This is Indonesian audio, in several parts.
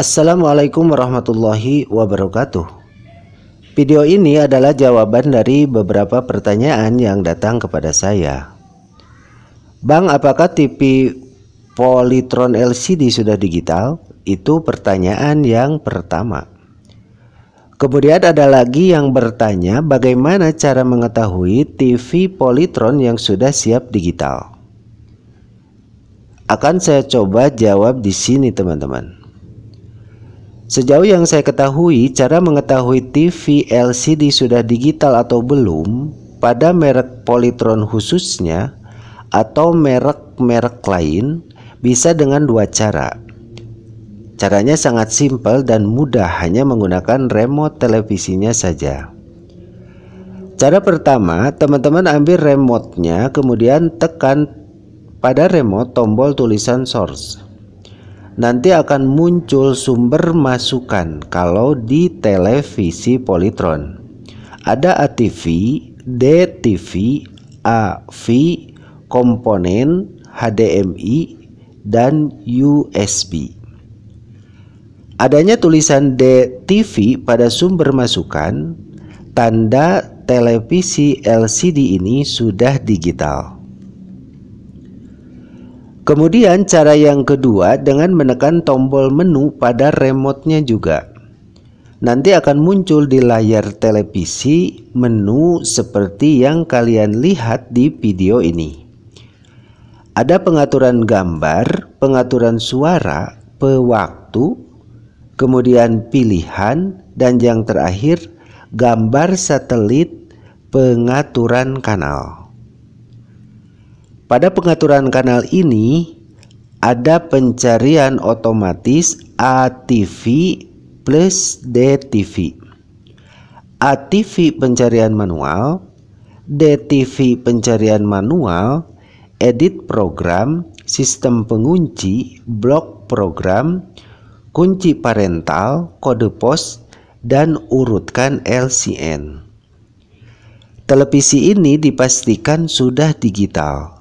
Assalamualaikum warahmatullahi wabarakatuh. Video ini adalah jawaban dari beberapa pertanyaan yang datang kepada saya. Bang, apakah TV Polytron LCD sudah digital? Itu pertanyaan yang pertama. Kemudian ada lagi yang bertanya bagaimana cara mengetahui TV Polytron yang sudah siap digital. Akan saya coba jawab di sini teman-teman. Sejauh yang saya ketahui, cara mengetahui TV LCD sudah digital atau belum pada merek Polytron khususnya atau merek-merek lain bisa dengan dua cara. Caranya sangat simpel dan mudah hanya menggunakan remote televisinya saja. Cara pertama, teman-teman ambil remote-nya kemudian tekan pada remote tombol tulisan source nanti akan muncul sumber masukan kalau di televisi Politron. Ada ATV, DTV, AV, komponen, HDMI, dan USB. Adanya tulisan DTV pada sumber masukan, tanda televisi LCD ini sudah digital. Kemudian cara yang kedua dengan menekan tombol menu pada remote juga. Nanti akan muncul di layar televisi menu seperti yang kalian lihat di video ini. Ada pengaturan gambar, pengaturan suara, pewaktu, kemudian pilihan, dan yang terakhir gambar satelit pengaturan kanal. Pada pengaturan kanal ini ada pencarian otomatis ATV plus DTV. ATV pencarian manual, DTV pencarian manual, edit program, sistem pengunci, blok program, kunci parental, kode pos, dan urutkan LCN. Televisi ini dipastikan sudah digital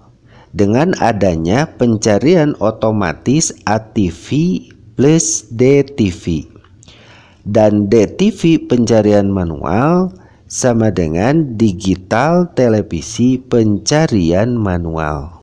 dengan adanya pencarian otomatis ATV plus DTV. Dan DTV pencarian manual sama dengan digital televisi pencarian manual.